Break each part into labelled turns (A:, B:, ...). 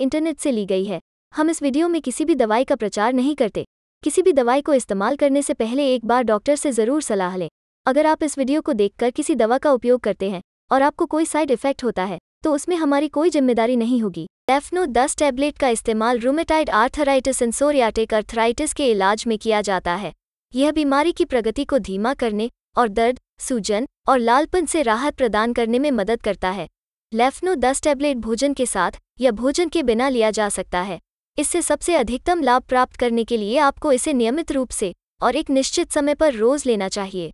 A: internet से ली गई है हम इस वीडियो में किसी भी दवाई का प्रचार नहीं करते किसी भी दवाई को इस्तेमाल करने से पहले एक बार डॉक्टर से ज़रूर सलाह लें अगर आप इस वीडियो को देखकर किसी दवा का उपयोग करते हैं और आपको कोई साइड इफेक्ट होता है तो उसमें हमारी कोई जिम्मेदारी नहीं होगी एफनो दस टैबलेट का इस्तेमाल रूमेटाइड आर्थराइटिस इंसोरियाटिक अर्थराइटिस के इलाज में किया जाता है यह बीमारी की प्रगति को धीमा करने और दर्द सूजन और लालपन से राहत प्रदान करने में मदद करता है लेफ्नो दस टैबलेट भोजन के साथ या भोजन के बिना लिया जा सकता है इससे सबसे अधिकतम लाभ प्राप्त करने के लिए आपको इसे नियमित रूप से और एक निश्चित समय पर रोज लेना चाहिए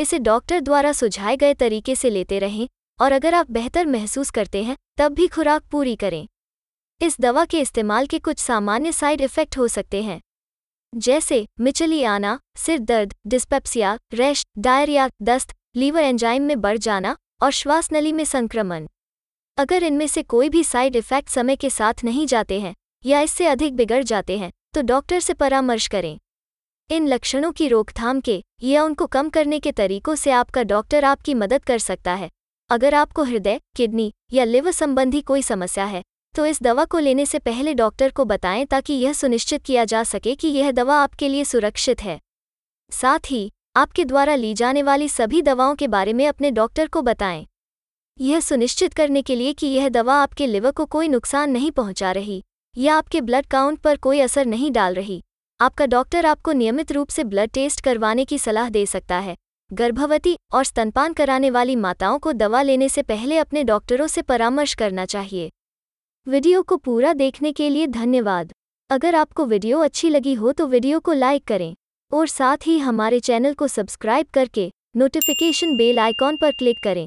A: इसे डॉक्टर द्वारा सुझाए गए तरीके से लेते रहें और अगर आप बेहतर महसूस करते हैं तब भी खुराक पूरी करें इस दवा के इस्तेमाल के कुछ सामान्य साइड इफ़ेक्ट हो सकते हैं जैसे मिचली आना सिर दर्द डिस्पेप्सिया रैश डायरिया दस्त लीवर एंजाइम में बढ़ जाना और श्वास नली में संक्रमण अगर इनमें से कोई भी साइड इफेक्ट समय के साथ नहीं जाते हैं या इससे अधिक बिगड़ जाते हैं तो डॉक्टर से परामर्श करें इन लक्षणों की रोकथाम के या उनको कम करने के तरीकों से आपका डॉक्टर आपकी मदद कर सकता है अगर आपको हृदय किडनी या लिवर संबंधी कोई समस्या है तो इस दवा को लेने से पहले डॉक्टर को बताएं ताकि यह सुनिश्चित किया जा सके कि यह दवा आपके लिए सुरक्षित है साथ ही आपके द्वारा ली जाने वाली सभी दवाओं के बारे में अपने डॉक्टर को बताएं यह सुनिश्चित करने के लिए कि यह दवा आपके लिवर को कोई नुकसान नहीं पहुंचा रही या आपके ब्लड काउंट पर कोई असर नहीं डाल रही आपका डॉक्टर आपको नियमित रूप से ब्लड टेस्ट करवाने की सलाह दे सकता है गर्भवती और स्तनपान कराने वाली माताओं को दवा लेने से पहले अपने डॉक्टरों से परामर्श करना चाहिए वीडियो को पूरा देखने के लिए धन्यवाद अगर आपको वीडियो अच्छी लगी हो तो वीडियो को लाइक करें और साथ ही हमारे चैनल को सब्सक्राइब करके नोटिफिकेशन बेल आइकॉन पर क्लिक करें